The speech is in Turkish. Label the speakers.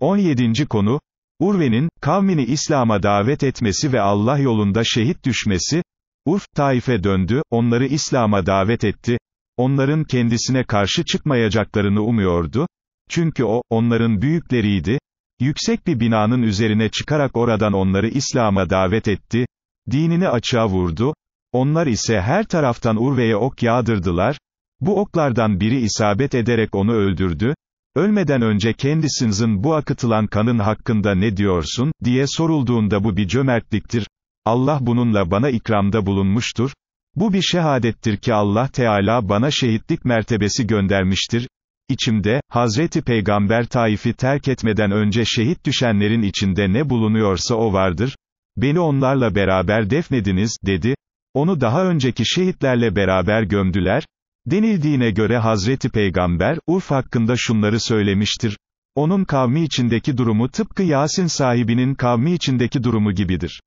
Speaker 1: 17. konu, Urve'nin, kavmini İslam'a davet etmesi ve Allah yolunda şehit düşmesi, Urf, Taif'e döndü, onları İslam'a davet etti, onların kendisine karşı çıkmayacaklarını umuyordu, çünkü o, onların büyükleriydi, yüksek bir binanın üzerine çıkarak oradan onları İslam'a davet etti, dinini açığa vurdu, onlar ise her taraftan Urve'ye ok yağdırdılar, bu oklardan biri isabet ederek onu öldürdü, Ölmeden önce kendisinizin bu akıtılan kanın hakkında ne diyorsun, diye sorulduğunda bu bir cömertliktir. Allah bununla bana ikramda bulunmuştur. Bu bir şehadettir ki Allah Teala bana şehitlik mertebesi göndermiştir. İçimde, Hazreti Peygamber Taif'i terk etmeden önce şehit düşenlerin içinde ne bulunuyorsa o vardır. Beni onlarla beraber defnediniz, dedi. Onu daha önceki şehitlerle beraber gömdüler. Denildiğine göre Hazreti Peygamber, Urf hakkında şunları söylemiştir. Onun kavmi içindeki durumu tıpkı Yasin sahibinin kavmi içindeki durumu gibidir.